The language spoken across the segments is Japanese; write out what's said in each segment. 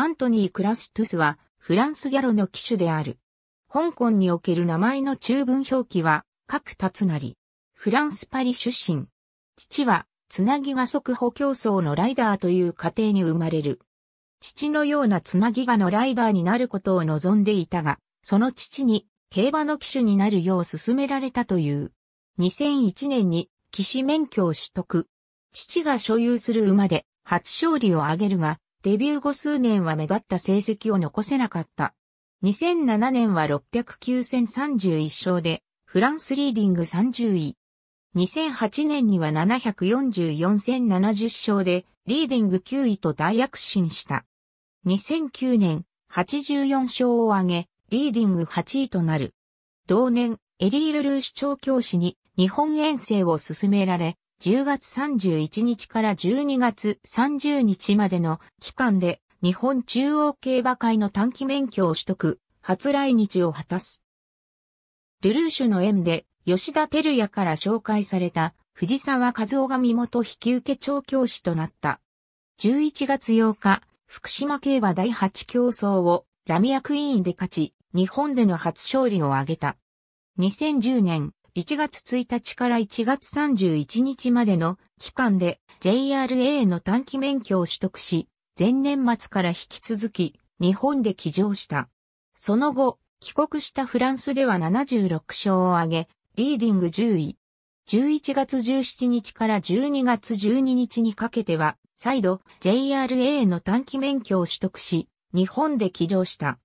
アントニー・クラストゥスは、フランスギャロの機種である。香港における名前の中文表記は、各立成。フランス・パリ出身。父は、つなぎが速歩競争のライダーという家庭に生まれる。父のようなつなぎがのライダーになることを望んでいたが、その父に競馬の騎手になるよう勧められたという。2001年に騎士免許を取得。父が所有する馬で初勝利を挙げるが、デビュー後数年は目立った成績を残せなかった。2007年は609戦31勝で、フランスリーディング30位。2008年には744戦70勝で、リーディング9位と大躍進した。2009年、84勝を挙げ、リーディング8位となる。同年、エリール・ルーシュ調教師に日本遠征を進められ、10月31日から12月30日までの期間で日本中央競馬会の短期免許を取得、初来日を果たす。ルルーシュの縁で吉田照也から紹介された藤沢和夫が身元引受調教師となった。11月8日、福島競馬第8競争をラミアクイーンで勝ち、日本での初勝利を挙げた。2010年、1月1日から1月31日までの期間で JRA の短期免許を取得し、前年末から引き続き日本で起乗した。その後、帰国したフランスでは76勝を挙げ、リーディング10位。11月17日から12月12日にかけては、再度 JRA の短期免許を取得し、日本で起乗した。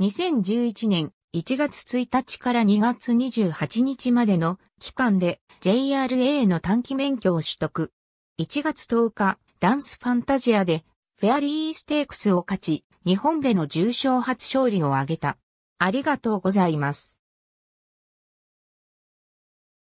2011年1月1日から2月28日までの期間で JRA の短期免許を取得。1月10日、ダンスファンタジアでフェアリーステークスを勝ち、日本での重賞初勝利を挙げた。ありがとうございます。